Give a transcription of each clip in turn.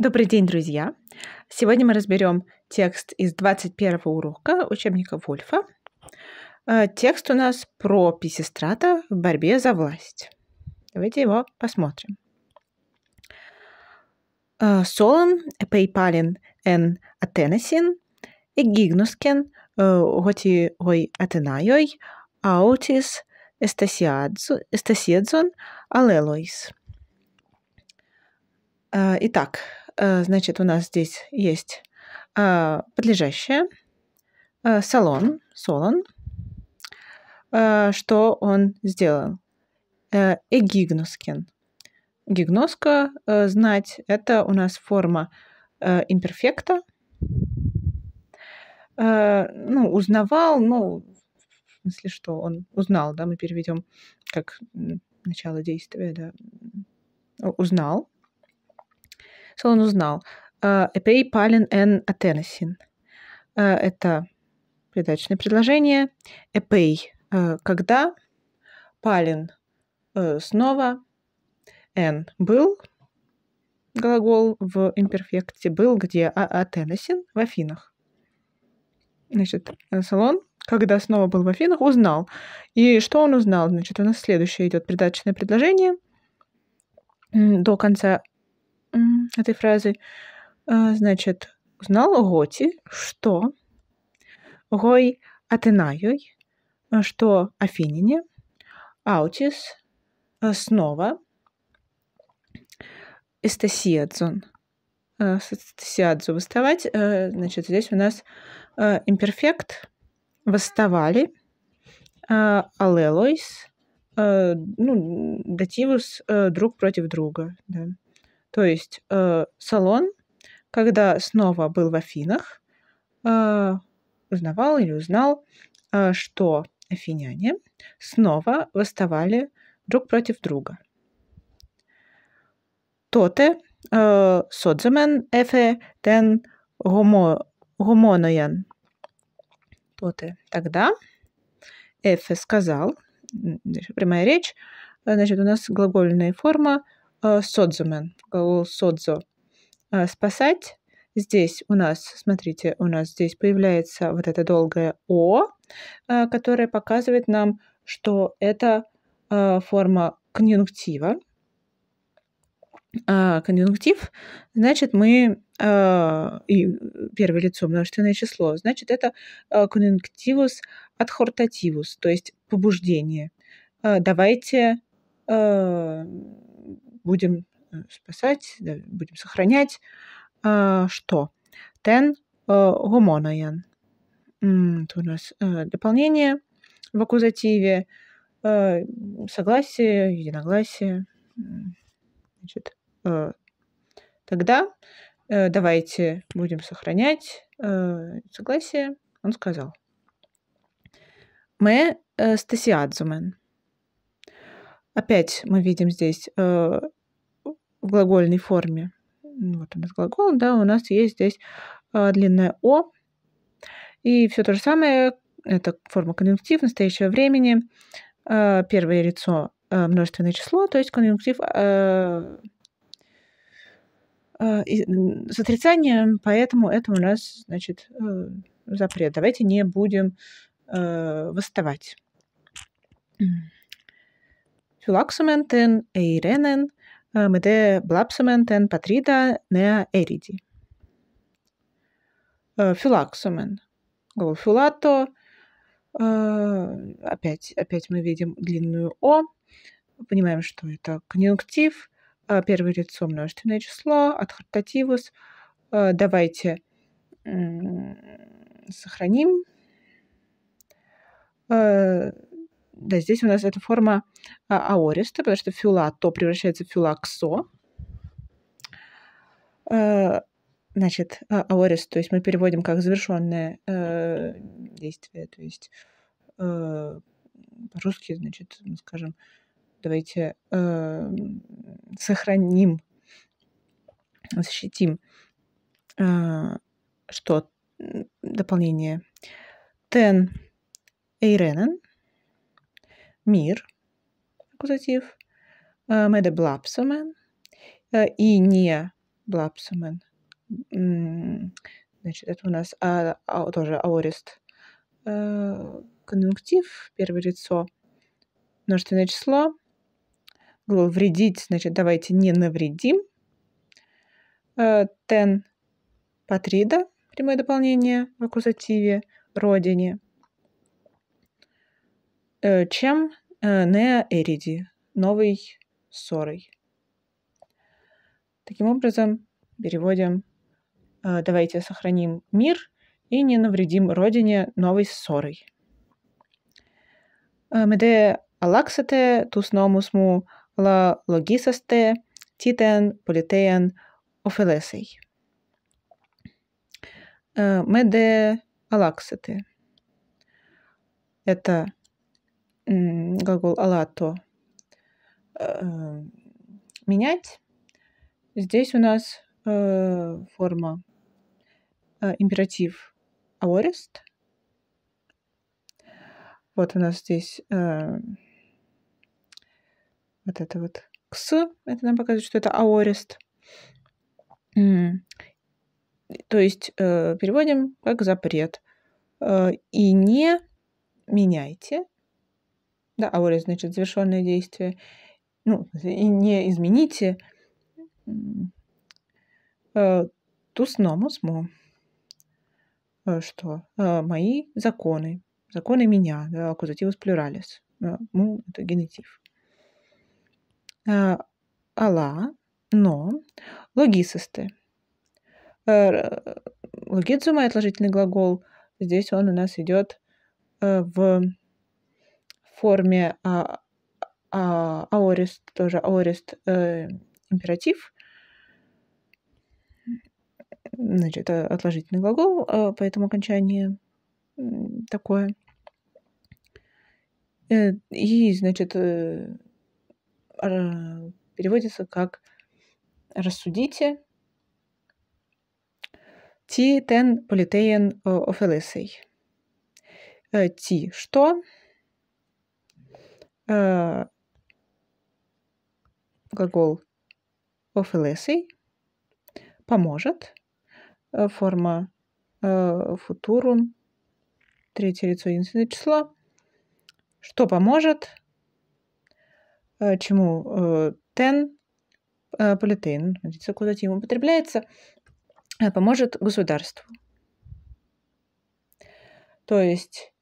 Добрый день, друзья! Сегодня мы разберем текст из 21 урока учебника Вольфа. Э, текст у нас про писестрата в борьбе за власть. Давайте его посмотрим. Э, Солон, Пейпалин, Эн Атенесин, Эгигнускен, э, Готи Ой Атенайой, Аутис, Эстасиадзон, Алелоис. Итак, Э, значит, у нас здесь есть а, подлежащее, э, салон, солон, э, что он сделал. Эгигноскин. Гигноска знать – это у нас форма имперфекта. Ну, узнавал, ну, в смысле, что он узнал, да, мы переведем как начало действия, да, узнал, что он узнал? Э, Эпей, пален, эн, атенесин. Э, это придаточное предложение. Эпей э, – когда, пален – снова, эн – был, глагол в имперфекте был, где а атенесин в Афинах. Значит, салон, когда снова был в Афинах, узнал. И что он узнал? Значит, у нас следующее идет придаточное предложение до конца этой фразой. А, значит, узнал Готи, что Гой Атенайой, что Афинине, Аутис, э, снова Эстасиадзон. Э, Эстасиадзу восставать э, Значит, здесь у нас имперфект. Восставали. Алелойс. Ну, дативус друг против друга. Да. То есть э, салон, когда снова был в Афинах, э, узнавал или узнал, э, что афиняне снова восставали друг против друга. Тоте э, содзамен эфе тен гомо, гомоноян. Тоте тогда эфе сказал, прямая речь, э, значит, у нас глагольная форма – Содзумен, э, глагол содзо. Э, спасать. Здесь у нас, смотрите, у нас здесь появляется вот это долгое «о», э, которое показывает нам, что это форма конъюнктива. А, конъюнктив, значит, мы и первое лицо множественное число, значит, это конъюнктивус хортативус, то есть побуждение. Давайте будем э, спасать, да, будем сохранять а, что? Тен э, гомонаян. Это у нас э, дополнение в аккузативе, согласие, единогласие. Значит, тогда давайте будем сохранять согласие, он сказал. Мы стасиадзумен. Опять мы видим здесь в глагольной форме. Ну, вот у нас глагол, да, у нас есть здесь а, длинное «о». И все то же самое, это форма конъюнктив настоящего времени, а, первое лицо а, множественное число, то есть конъюнктив с отрицанием, поэтому это у нас, значит, э, запрет. Давайте не будем э, восставать. Филаксументен, эйренен, а, мы de blapsumen патрида неа эриди Филаксумен. филато. Опять, опять мы видим длинную «о». Понимаем, что это конъюнктив. Э, первое лицо множественное число. От э, Давайте сохраним. Э, да, здесь у нас эта форма а, аориста, потому что фюлато превращается в фюла ксо. Э, значит, а, аорист, то есть мы переводим как завершенное э, действие, то есть э, по-русски, значит, ну, скажем, давайте сохраним, защитим что дополнение. Тен Эйренен – мир, аккузатив, мы де блапсамен и не блапсамен. Значит, это у нас а, а, тоже аорист конъюнктив, первое лицо, множественное число, глагол вредить, значит, давайте не навредим. Э, тен патрида, прямое дополнение в аккузативе, родине – Э, чем э, Неа Эриди, новой ссорой. Таким образом, переводим э, «давайте сохраним мир и не навредим родине новой ссорой». Меде алаксате тус номусму ла логисасте титен политеен офелесей. Меде алаксате. Это глагол «алато» э, менять. Здесь у нас э, форма э, императив аорист. Вот у нас здесь вот это вот «кс». Это нам показывает, что это аорест. То есть переводим как запрет. И не меняйте – да, аори значит завершенное действие, ну, и не измените э, тус номус мо, э, что э, мои законы, законы меня, да, аккузативус плюралис, му – это генитив. Алла, но, логисисты. Логидзума – отложительный глагол, здесь он у нас идет в форме а, а, аорист, тоже аорист э, императив, значит, это отложительный глагол, э, поэтому окончание такое. Э, и, значит, э, переводится как «рассудите», «ти тен политеен офелесей». «Ти» что? Э, глагол «офелесий» поможет. Э, форма «футурум» э, третье лицо единственное число. Что поможет? Чему «тен» политейн, куда-то употребляется, поможет государству. То есть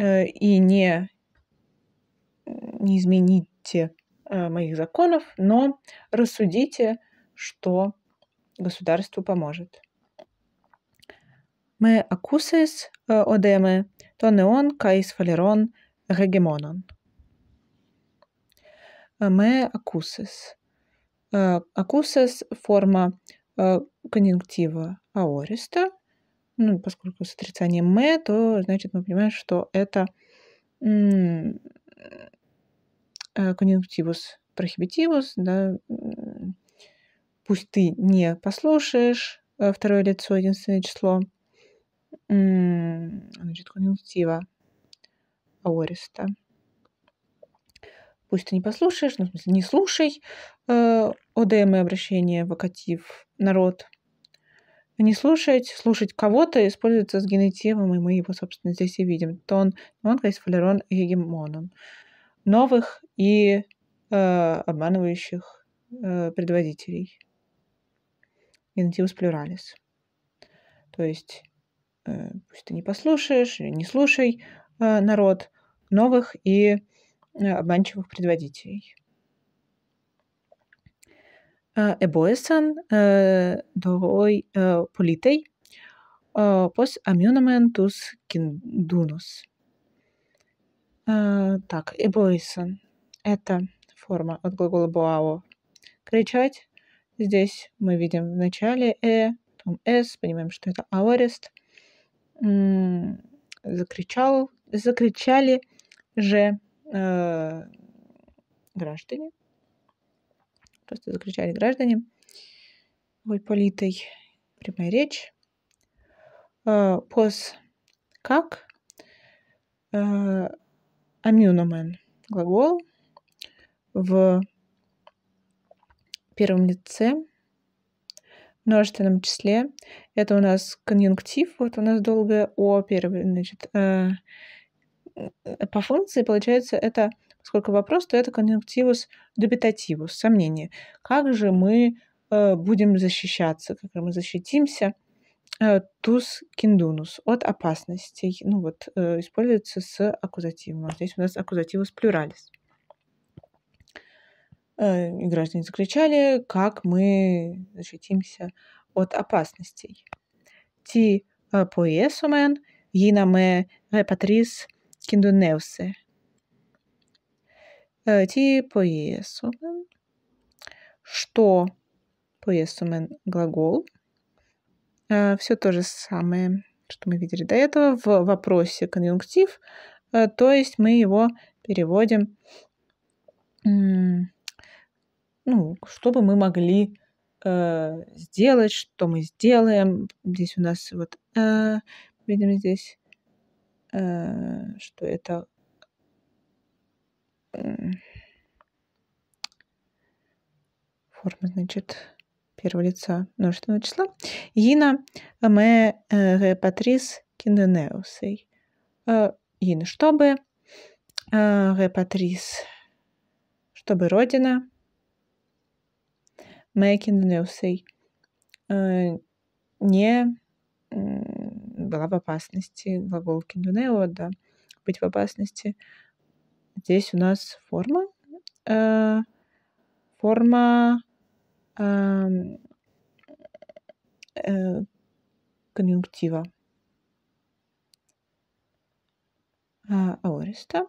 и не не измените э, моих законов, но рассудите, что государству поможет. Мы акусис э, одемы, то не он, кайс фалерон гегемонон. Э, мы акусис. Акусис – форма конъюнктива аориста. Ну, поскольку с отрицанием «мы», то значит мы понимаем, что это Э, конъюнктивус прохибитивус, да, пусть ты не послушаешь э, второе лицо, единственное число, значит, конъюнктива аориста. Пусть ты не послушаешь, ну, в смысле, не слушай э, ОДМ и обращение вокатив народ. Не слушать, слушать кого-то используется с генетивом, и мы его, собственно, здесь и видим. Тон, он, он, фалерон и гегемонон. Новых и э, обманывающих э, предводителей. Интимс плюралис. То есть, э, пусть ты не послушаешь, не слушай э, народ новых и э, обманчивых предводителей. Eboesan doi politei pos amionamentus kindunus. Э, так, Eboesan. Это форма от глагола буао Кричать. Здесь мы видим в начале «э», потом «с», понимаем, что это аорист Закричал, закричали же э, граждане. Просто закричали граждане. Ой, политой прямая речь. Э, пос как амюномен э, глагол в первом лице, множественном числе. Это у нас конъюнктив, вот у нас долгое О первое, значит, э, э по функции получается это, сколько вопрос, то это конъюнктивус дубитативус, сомнение. Как же мы э, будем защищаться, как мы защитимся? Э, тус киндунус от опасностей. Ну вот, э, используется с аккузативом. Здесь у нас аккузативус плюралис. Э, и граждане закричали, как мы защитимся от опасностей. Ти э, поесумен, гинаме репатрис э, киндунеусе. Ти поесумен. Что поесумен глагол. Все то же самое, что мы видели до этого в вопросе конъюнктив, то есть мы его переводим ну, что бы мы могли э, сделать, что мы сделаем. Здесь у нас вот, э, видим здесь, э, что это... форма, значит, первого лица множественного числа. Ина ме репатрис кинденеусей. Э, Ина, чтобы э, репатрис, чтобы родина, Мэйкин Нилсей ну, э, не была в опасности. Глагол киндунео, ну, да, быть в опасности. Здесь у нас форма. Э, форма э, э, конъюнктива. А, аориста.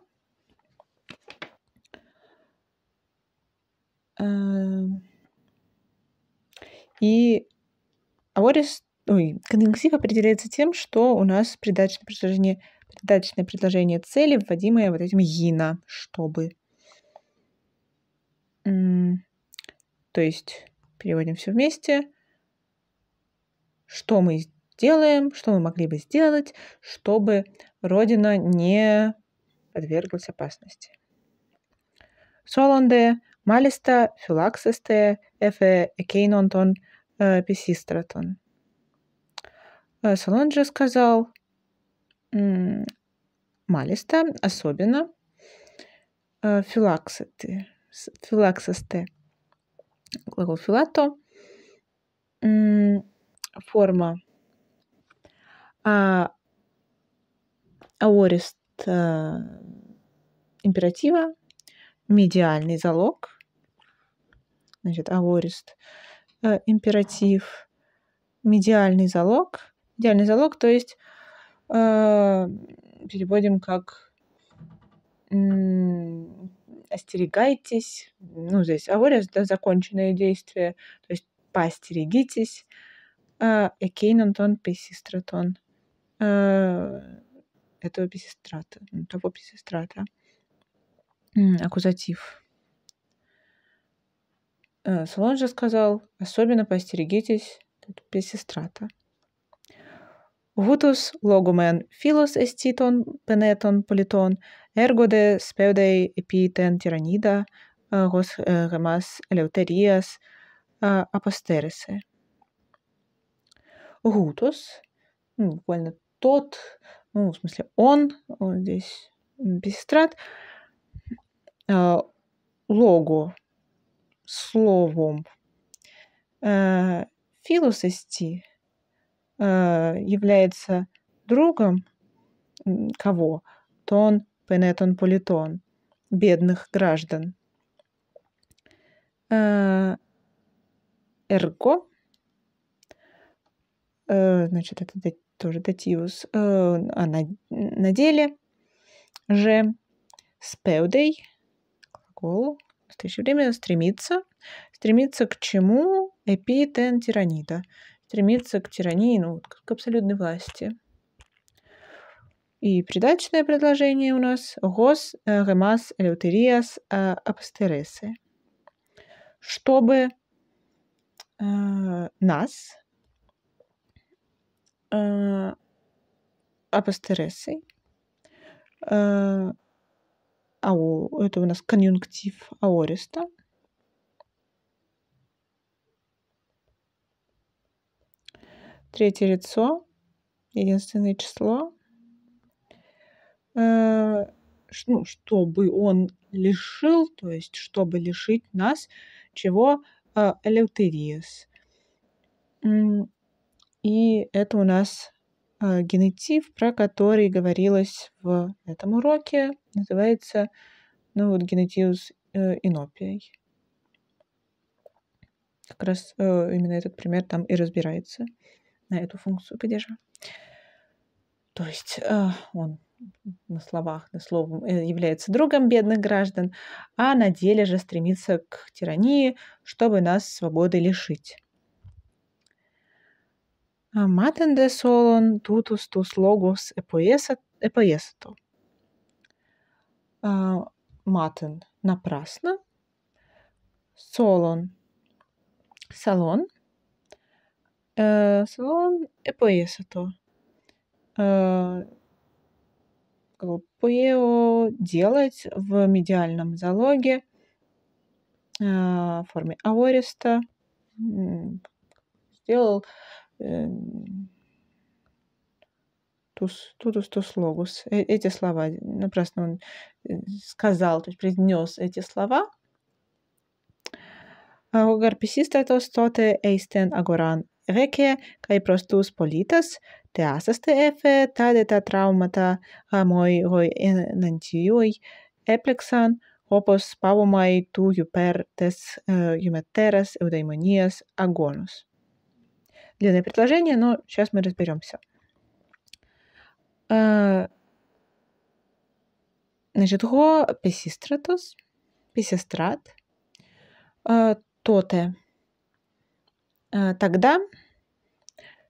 Э, и аорис, ой, конъюнктив определяется тем, что у нас придаточное предложение, придаточное предложение цели, вводимое вот этим «ина», «чтобы». То есть переводим все вместе. Что мы делаем, что мы могли бы сделать, чтобы Родина не подверглась опасности. Солонде, малиста, филаксисте, эфе экейнонтон писистратон. Э, Солон же сказал малиста, особенно филаксы э, филаксесте. Глагол филато форма а, аорист а, императива, медиальный залог – значит, аорист, э, императив, медиальный залог. Медиальный залог, то есть э, переводим как остерегайтесь. Ну, здесь аворис, да, законченное действие, то есть поостерегитесь. А, Экейнантон песистратон. Э, этого песистрата, ну, того песистрата. Аккузатив. Э, салон же сказал, особенно постерегитесь тут песестрата. Hutus logomen filos estiton peneton politon, ergo de speudei epiten tiranida, eh, hos gemas eh, eleuterias eh, aposterese. Гутус, ну, буквально тот, ну, в смысле он, он здесь песестрат, э, лого словом. Э, Филусости э, является другом кого? Тон, пенетон, политон, бедных граждан. Э, эрго, значит, это тоже дативус, а на, на деле же спеудей, глагол, в настоящее время стремится. Стремится к чему? Эпитен тиранида. Стремится к тирании, ну, к абсолютной власти. И придачное предложение у нас «гос э, ремас элеутериас э, абстересы». Чтобы э, нас, э, апостересы, э, ау, это у нас конъюнктив аориста. Третье лицо, единственное число. Э, ну, чтобы он лишил, то есть чтобы лишить нас чего? Э, Элеутериес. И это у нас Э, генотип, про который говорилось в этом уроке, называется ну, вот, генотиус э, инопией. Как раз э, именно этот пример там и разбирается на эту функцию падежа. То есть он на словах, на словом является другом бедных граждан, а на деле же стремится к тирании, чтобы нас свободы лишить matende solon tutus tus logos эпоесато Матен – напрасно. Солон – салон. Э, салон – επαΐεσατο. Э, Поео делать в медиальном залоге э, в форме аориста. Сделал Тут то слогус. Э, эти слова, напрасно он э, сказал, то есть произнес эти слова. Agar pisistato stote eisten agoran reke, kai prostus politas, te asaste efe, tade ta traumata hamoi hoi enantiui, eplexan, opos pavomai tu jupertes, jumeteras, eudaimonias, agonus. длинное предложение, но сейчас мы разберемся. Э, значит, го песистратос, песистрат, э, тоте. Э, тогда,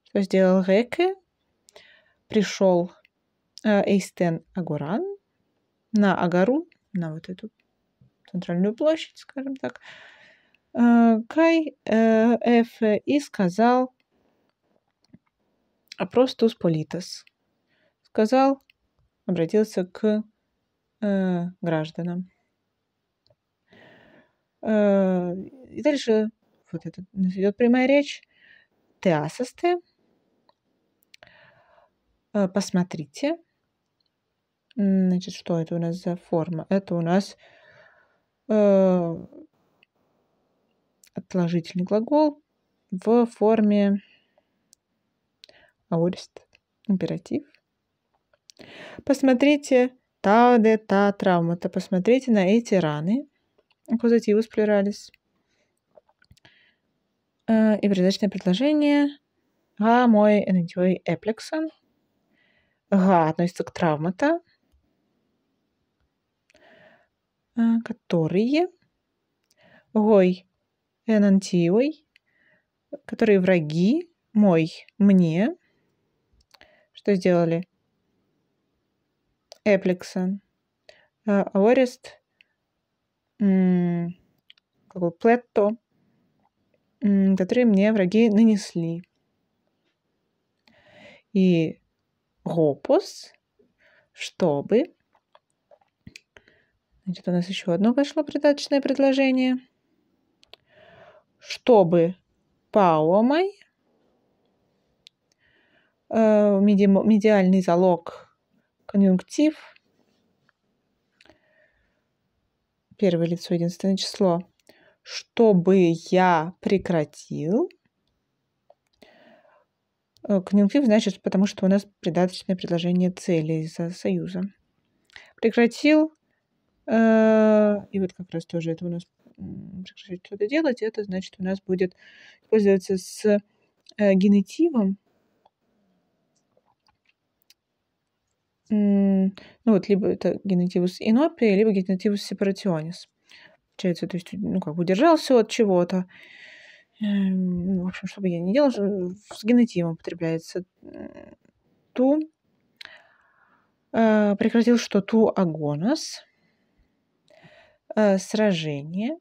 что сделал Реке, пришел Эйстен Агуран на Агару, на вот эту центральную площадь, скажем так, Кай Эф и сказал Апостус Политос сказал, обратился к э, гражданам. Э, и дальше вот это идет прямая речь. Теасосте. «Э, посмотрите. Значит, что это у нас за форма? Это у нас э, отложительный глагол в форме аорист, императив. Посмотрите, та де та травма-то, посмотрите на эти раны. Аккузативус плюралис. Э, и придаточное предложение. Га мой энедиой эплексон Га относится к травмата, э, которые гой энантиой, которые враги мой, мне, что сделали? Эпликсон. А, Орест. Какой Плетто. Которые мне враги нанесли. И Гопус, чтобы... Значит, у нас еще одно пошло придаточное предложение. Чтобы паомой Э, медиальный залог, конъюнктив, первое лицо, единственное число, чтобы я прекратил. Э, конъюнктив значит, потому что у нас предаточное предложение цели из-за союза. Прекратил, э, и вот как раз тоже это у нас прекращать что-то делать, это значит у нас будет использоваться с генетивом, Ну вот, либо это генетивус инопия, либо генетивус сепарационис. Получается, то есть, ну, как бы удержался от чего-то. Эм, ну, в общем, чтобы я не делала, э, с генетивом употребляется ту. Э, прекратил что ту агонос. Э, сражение.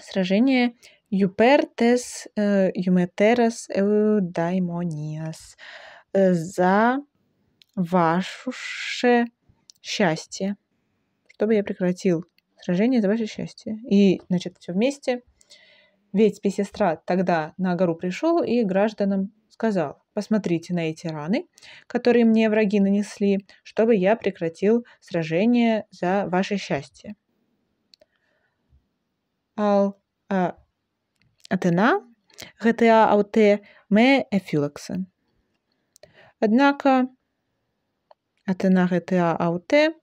Сражение Юпертес Юметерас Эудаймониас за ваше счастье, чтобы я прекратил сражение за ваше счастье. И, значит, все вместе. Ведь Песестра тогда на гору пришел и гражданам сказал, посмотрите на эти раны, которые мне враги нанесли, чтобы я прекратил сражение за ваше счастье. Ал а, Атена, ГТА Ауте, Ме Эфюлаксен. Однако Атенара Теа Ауте,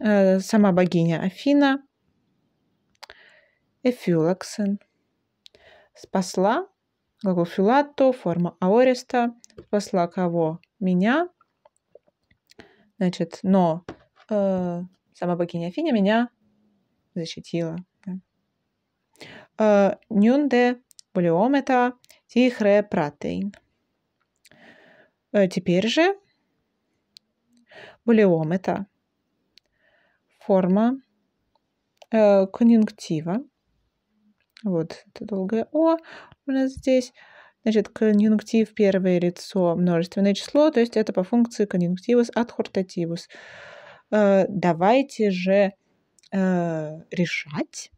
э, сама богиня Афина, Эфюлаксен, спасла, глагол филатто, форма аориста, спасла кого? Меня. Значит, но э, сама богиня Афина меня защитила. Э, Нюнде болеомета тихре пратейн. Э, теперь же Булеом – это форма э, конъюнктива. Вот это долгое О у нас здесь. Значит, конъюнктив первое лицо множественное число, то есть это по функции конъюнктивус от Э, давайте же э, решать.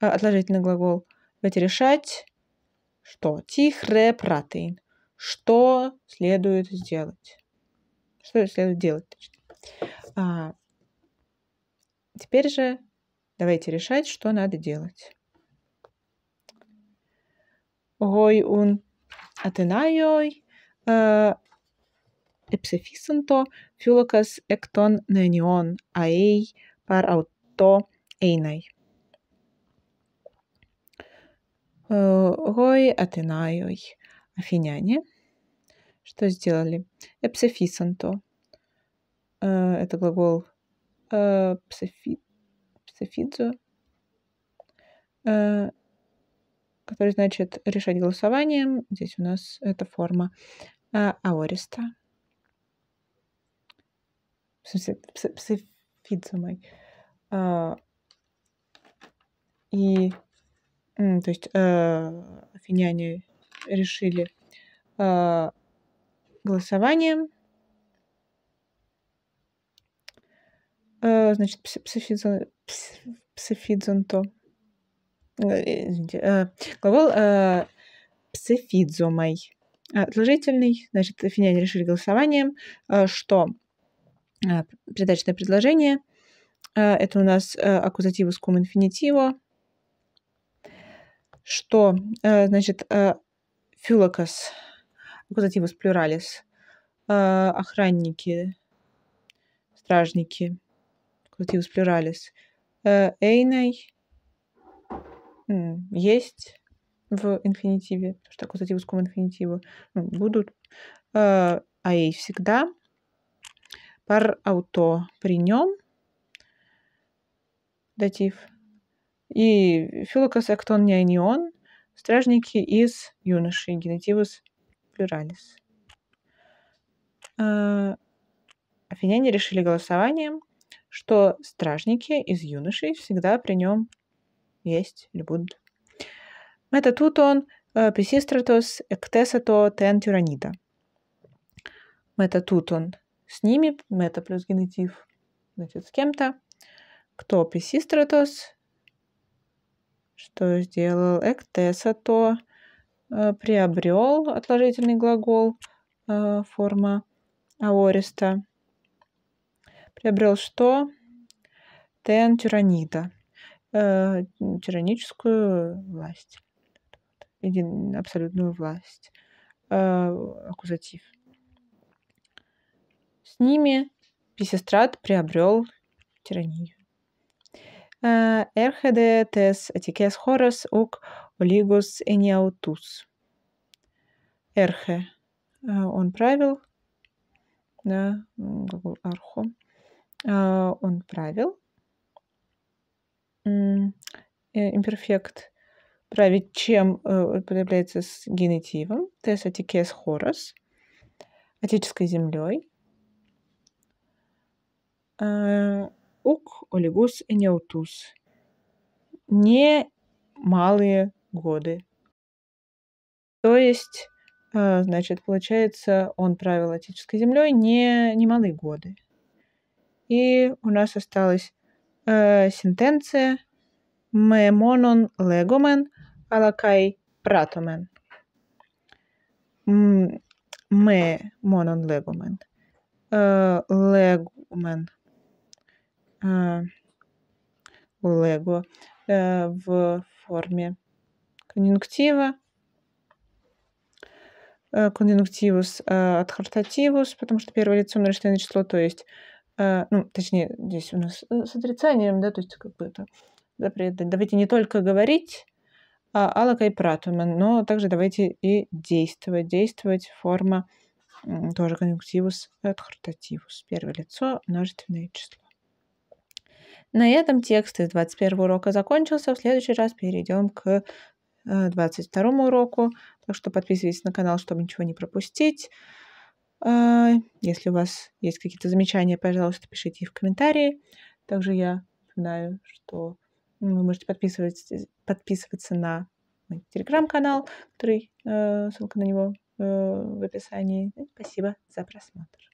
Э, отложительный глагол. Давайте решать, что тихре протеин. Что следует сделать? что следует делать. А, теперь же давайте решать, что надо делать. Гой ун атенайой э, эпсефисанто фюлокас эктон ненион аэй пар ауто эйнай. Гой э, атенайой афиняне что сделали? Эпсефисанто. Э, это глагол э, псефи... псефидзо, э, который значит решать голосованием. Здесь у нас эта форма аориста. В смысле, псефидзумой. И, то есть, афиняне решили голосование. Э, значит, псефидзонто. Э, извините. Э, глагол псефидзомой. Отложительный. Значит, финяне решили голосованием, что придаточное предложение – это у нас аккузативус cum инфинитиво что, значит, фюлокос ну, аккузативус типа, плюралис. Э, а, охранники, стражники. Аккузативус типа, плюралис. Э, эйной есть в инфинитиве, потому что аккузативус типа, кум инфинитиву ну, будут. Э, а ей всегда. Пар авто при нем. Датив. И филокос актон не он. Стражники из юноши. Генетивус разбирались. Афиняне э, решили голосованием, что стражники из юношей всегда при нем есть или будут. Это тут он э, писистратос эктесато тен тюранида. Это тут он с ними, мета плюс генетив, значит, с кем-то. Кто писистратос, что сделал эктесато, Э, приобрел отложительный глагол э, форма аориста. Приобрел что? Тен тиранида. Э, тираническую власть. Един, абсолютную власть. Аккузатив. С ними Писестрат приобрел тиранию. Эрхеде тес этикес хорос ук Лигос Эниаутус. Эрхе а, он правил, да, глагол архо, а, он правил. Э, имперфект править чем э, употребляется с генитивом. Тес атикес хорос. Отеческой землей. А, ук олигус и неутус. Не малые годы. То есть, а, значит, получается, он правил Отеческой землей не немалые годы. И у нас осталась э, сентенция «Мемонон легомен алакай пратомен». «Ме монон легомен». Э, Легумен. Э, Лего э, в форме конъюнктива, э, конъюнктивус от э, хортативус, потому что первое лицо множественное число, то есть, э, ну, точнее, здесь у нас с отрицанием, да, то есть как бы это запрет. Давайте не только говорить, а алака и пратума, но также давайте и действовать. Действовать форма тоже конъюнктивус от хортативус. Первое лицо, множественное число. На этом текст из 21 урока закончился. В следующий раз перейдем к 22 э, уроку. Так что подписывайтесь на канал, чтобы ничего не пропустить. А, если у вас есть какие-то замечания, пожалуйста, пишите их в комментарии. Также я знаю, что вы можете подписываться, подписываться на мой телеграм-канал, который э, ссылка на него э, в описании. Спасибо за просмотр.